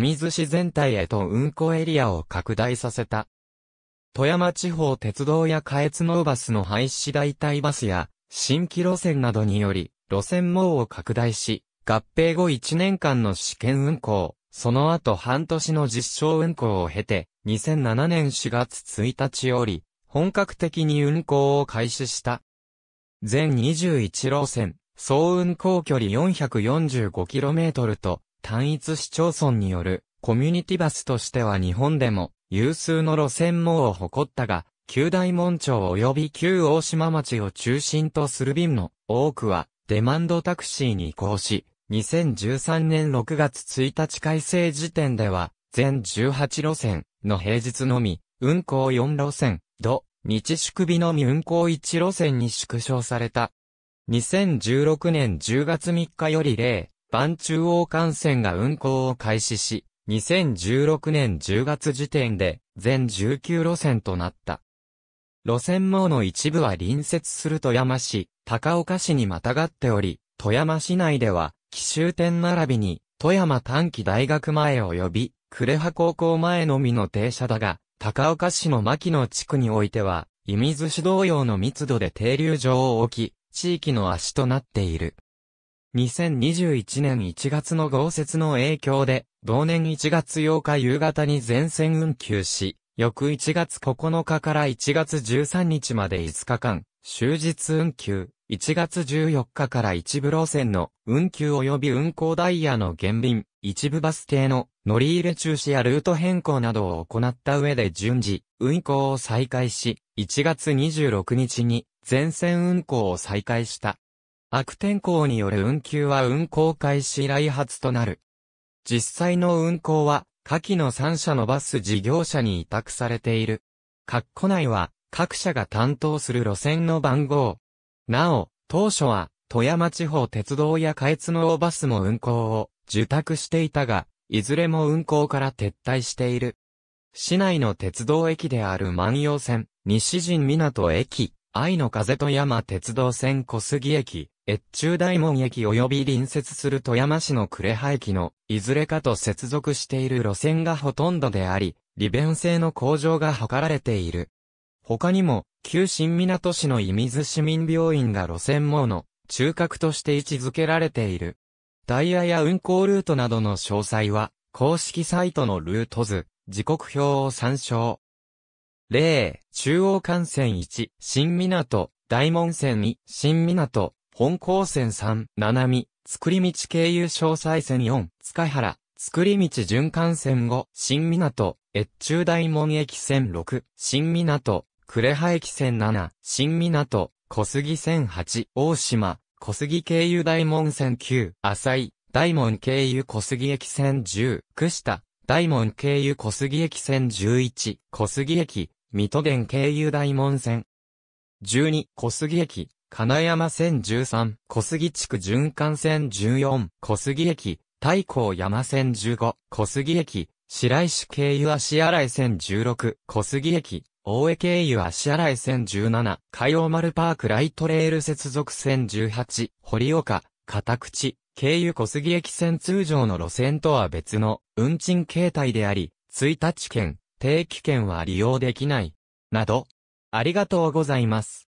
水市全体へと運行エリアを拡大させた。富山地方鉄道や下越ノーバスの廃止代替バスや、新規路線などにより、路線網を拡大し、合併後1年間の試験運行、その後半年の実証運行を経て、2007年4月1日より、本格的に運行を開始した。全21路線、総運行距離 445km と、単一市町村によるコミュニティバスとしては日本でも有数の路線網を誇ったが、旧大門町及び旧大島町を中心とする便の多くはデマンドタクシーに移行し、2013年6月1日改正時点では、全18路線の平日のみ、運行4路線、土、日宿日のみ運行1路線に縮小された。2016年10月3日より例、万中央幹線が運行を開始し、2016年10月時点で全19路線となった。路線網の一部は隣接する富山市、高岡市にまたがっており、富山市内では、奇襲店並びに、富山短期大学前及び、呉羽高校前のみの停車だが、高岡市の牧野地区においては、射水市同様の密度で停留場を置き、地域の足となっている。2021年1月の豪雪の影響で、同年1月8日夕方に全線運休し、翌1月9日から1月13日まで5日間、終日運休、1月14日から一部路線の運休及び運行ダイヤの減便、一部バス停の乗り入れ中止やルート変更などを行った上で順次、運行を再開し、1月26日に全線運行を再開した。悪天候による運休は運行開始以来初となる。実際の運行は、下記の3社のバス事業者に委託されている。括弧内は、各社が担当する路線の番号。なお、当初は、富山地方鉄道や下越のバスも運行を受託していたが、いずれも運行から撤退している。市内の鉄道駅である万葉線、西陣港駅、愛の風富山鉄道線小杉駅、越中大門駅及び隣接する富山市の呉羽駅の、いずれかと接続している路線がほとんどであり、利便性の向上が図られている。他にも、旧新港市の射水市民病院が路線網の中核として位置づけられている。ダイヤや運行ルートなどの詳細は、公式サイトのルート図、時刻表を参照。0、中央幹線1、新港、大門線2、新港、本港線3、七海、作り道経由詳細線4、塚原、作り道循環線5、新港、越中大門駅線6、新港、呉羽駅線7、新港、小杉線8、大島、小杉経由大門線9、浅井、大門経由小杉駅線10、田大門経由小杉駅線11、小杉駅、水戸県経由大門線。12、小杉駅、金山線13、小杉地区循環線14、小杉駅、太閤山線15、小杉駅、白石経由足洗線16、小杉駅、大江経由足洗線17、海洋丸パークライトレール接続線18、堀岡、片口、経由小杉駅線通常の路線とは別の運賃形態であり、1日券、定期券は利用できない。など、ありがとうございます。